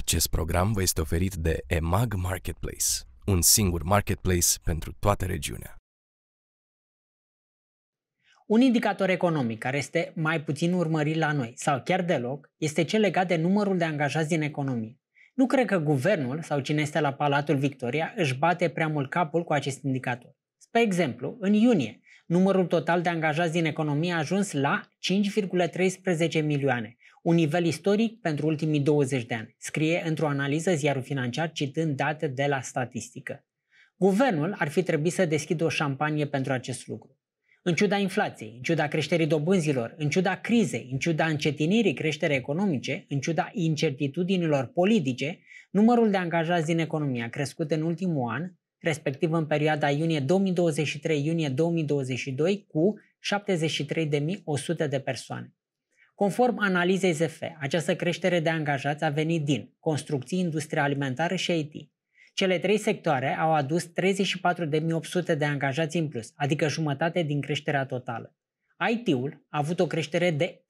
Acest program vă este oferit de EMAG Marketplace, un singur marketplace pentru toată regiunea. Un indicator economic care este mai puțin urmărit la noi, sau chiar deloc, este cel legat de numărul de angajați din economie. Nu cred că guvernul sau cine este la Palatul Victoria își bate prea mult capul cu acest indicator. Spre exemplu, în iunie, numărul total de angajați din economie a ajuns la 5,13 milioane, un nivel istoric pentru ultimii 20 de ani, scrie într-o analiză ziarul financiar citând date de la statistică. Guvernul ar fi trebuit să deschidă o șampanie pentru acest lucru. În ciuda inflației, în ciuda creșterii dobânzilor, în ciuda crizei, în ciuda încetinirii creșterii economice, în ciuda incertitudinilor politice, numărul de angajați din economie a crescut în ultimul an respectiv în perioada iunie 2023-iunie 2022, cu 73.100 de persoane. Conform analizei ZF, această creștere de angajați a venit din construcții, industrie alimentară și IT. Cele trei sectoare au adus 34.800 de angajați în plus, adică jumătate din creșterea totală. IT-ul a avut o creștere de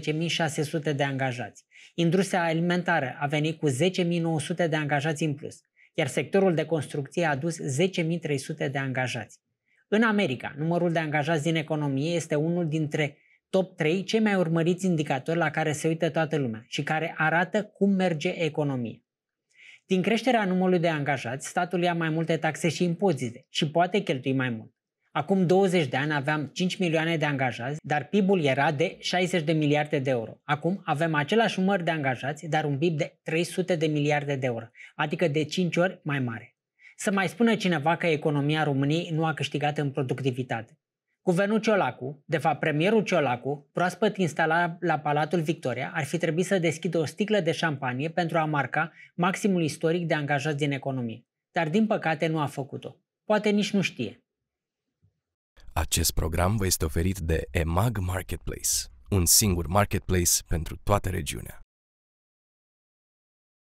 13.600 de angajați. Industria alimentară a venit cu 10.900 de angajați în plus iar sectorul de construcție a adus 10.300 de angajați. În America, numărul de angajați din economie este unul dintre top 3 cei mai urmăriți indicatori la care se uită toată lumea și care arată cum merge economia. Din creșterea numărului de angajați, statul ia mai multe taxe și impozite și poate cheltui mai mult. Acum 20 de ani aveam 5 milioane de angajați, dar PIB-ul era de 60 de miliarde de euro. Acum avem același număr de angajați, dar un PIB de 300 de miliarde de euro, adică de 5 ori mai mare. Să mai spună cineva că economia României nu a câștigat în productivitate. Guvernul Ciolacu, de fapt premierul Ciolacu, proaspăt instalat la Palatul Victoria, ar fi trebuit să deschidă o sticlă de șampanie pentru a marca maximul istoric de angajați din economie. Dar din păcate nu a făcut-o. Poate nici nu știe. Acest program vă este oferit de EMAG Marketplace, un singur marketplace pentru toată regiunea.